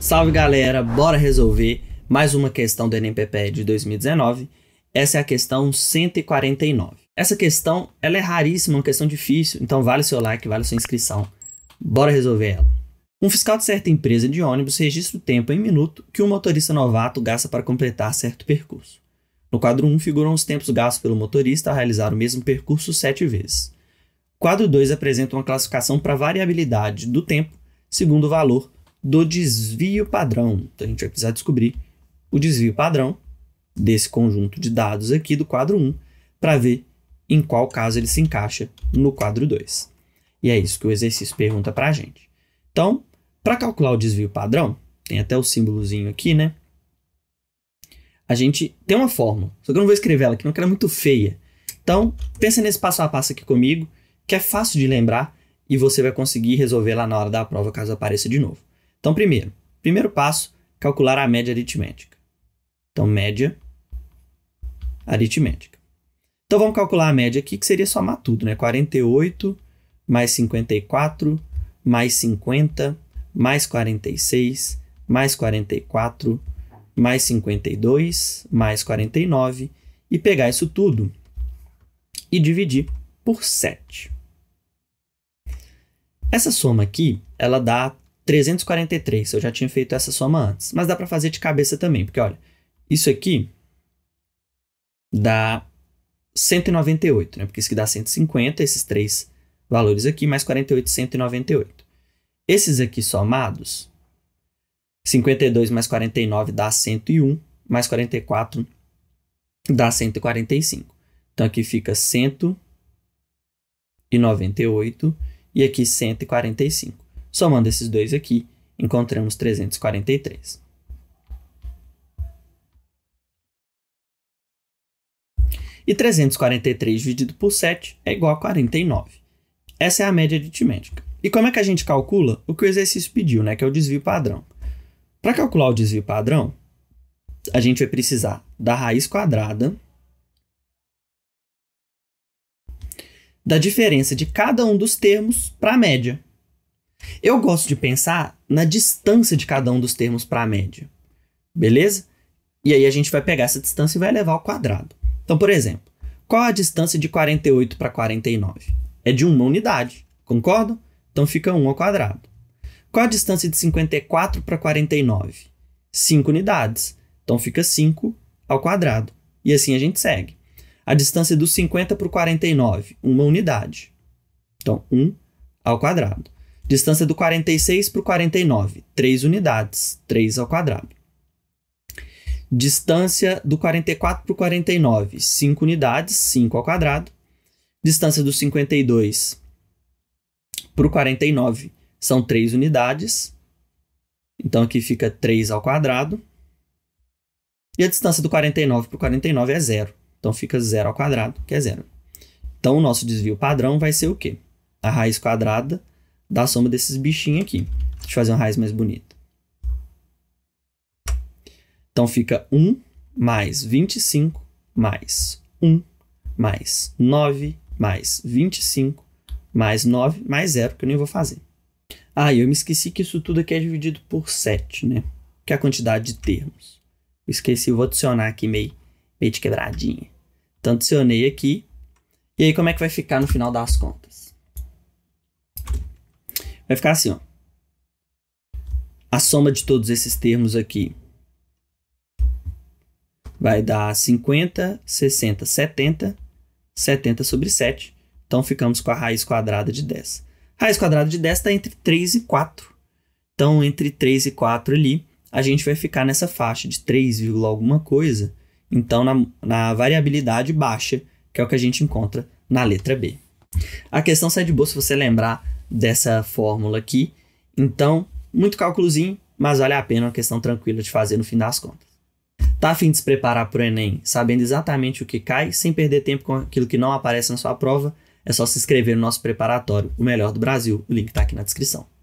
Salve galera, bora resolver mais uma questão do NPP de 2019. Essa é a questão 149. Essa questão ela é raríssima, é uma questão difícil, então vale seu like, vale sua inscrição. Bora resolver ela. Um fiscal de certa empresa de ônibus registra o tempo em minuto que um motorista novato gasta para completar certo percurso. No quadro 1 figuram os tempos gastos pelo motorista a realizar o mesmo percurso sete vezes. O quadro 2 apresenta uma classificação para variabilidade do tempo segundo o valor do desvio padrão. Então a gente vai precisar descobrir o desvio padrão desse conjunto de dados aqui do quadro 1 para ver em qual caso ele se encaixa no quadro 2. E é isso que o exercício pergunta para a gente. Então, para calcular o desvio padrão, tem até o símbolozinho aqui, né? A gente tem uma fórmula, só que eu não vou escrever ela aqui, não, que ela é muito feia. Então, pensa nesse passo a passo aqui comigo, que é fácil de lembrar e você vai conseguir resolver lá na hora da prova caso apareça de novo. Então, primeiro, primeiro passo, calcular a média aritmética. Então, média aritmética. Então, vamos calcular a média aqui, que seria somar tudo, né? 48 mais 54 mais 50 mais 46 mais 44 mais 52 mais 49 e pegar isso tudo e dividir por 7. Essa soma aqui, ela dá 343. Eu já tinha feito essa soma antes, mas dá para fazer de cabeça também, porque olha, isso aqui dá 198, né? Porque isso que dá 150, esses três valores aqui, mais 48, 198. Esses aqui somados, 52 mais 49 dá 101, mais 44 dá 145. Então aqui fica 198 e aqui 145. Somando esses dois aqui, encontramos 343. E 343 dividido por 7 é igual a 49. Essa é a média aritmética. E como é que a gente calcula o que o exercício pediu, né, que é o desvio padrão? Para calcular o desvio padrão, a gente vai precisar da raiz quadrada da diferença de cada um dos termos para a média, eu gosto de pensar na distância de cada um dos termos para a média. Beleza? E aí a gente vai pegar essa distância e vai levar ao quadrado. Então, por exemplo, qual a distância de 48 para 49? É de uma unidade, Concordo? Então fica 1 ao quadrado. Qual a distância de 54 para 49? 5 unidades. Então fica 5 ao quadrado. E assim a gente segue. A distância dos 50 para o 49, uma unidade. Então 1 ao quadrado. Distância do 46 para o 49, 3 unidades, 3 ao quadrado. Distância do 44 para o 49, 5 unidades, 5 ao quadrado. Distância do 52 para o 49 são 3 unidades. Então aqui fica 3 ao quadrado. E a distância do 49 para o 49 é zero. Então fica zero ao quadrado, que é zero. Então o nosso desvio padrão vai ser o quê? A raiz quadrada da soma desses bichinhos aqui. Deixa eu fazer um raiz mais bonito. Então fica 1 mais 25 mais 1 mais 9 mais 25 mais 9 mais 0, que eu nem vou fazer. Ah, eu me esqueci que isso tudo aqui é dividido por 7, né? Que é a quantidade de termos. esqueci, vou adicionar aqui meio, meio de quebradinha. Então adicionei aqui. E aí como é que vai ficar no final das contas? Vai ficar assim, ó. A soma de todos esses termos aqui vai dar 50, 60, 70, 70 sobre 7. Então, ficamos com a raiz quadrada de 10. raiz quadrada de 10 está entre 3 e 4. Então, entre 3 e 4 ali, a gente vai ficar nessa faixa de 3, alguma coisa. Então, na, na variabilidade baixa, que é o que a gente encontra na letra B. A questão sai é de boa se você lembrar dessa fórmula aqui. Então, muito cálculozinho, mas vale a pena, é uma questão tranquila de fazer no fim das contas. Tá afim de se preparar para o Enem sabendo exatamente o que cai, sem perder tempo com aquilo que não aparece na sua prova? É só se inscrever no nosso preparatório, o melhor do Brasil. O link está aqui na descrição.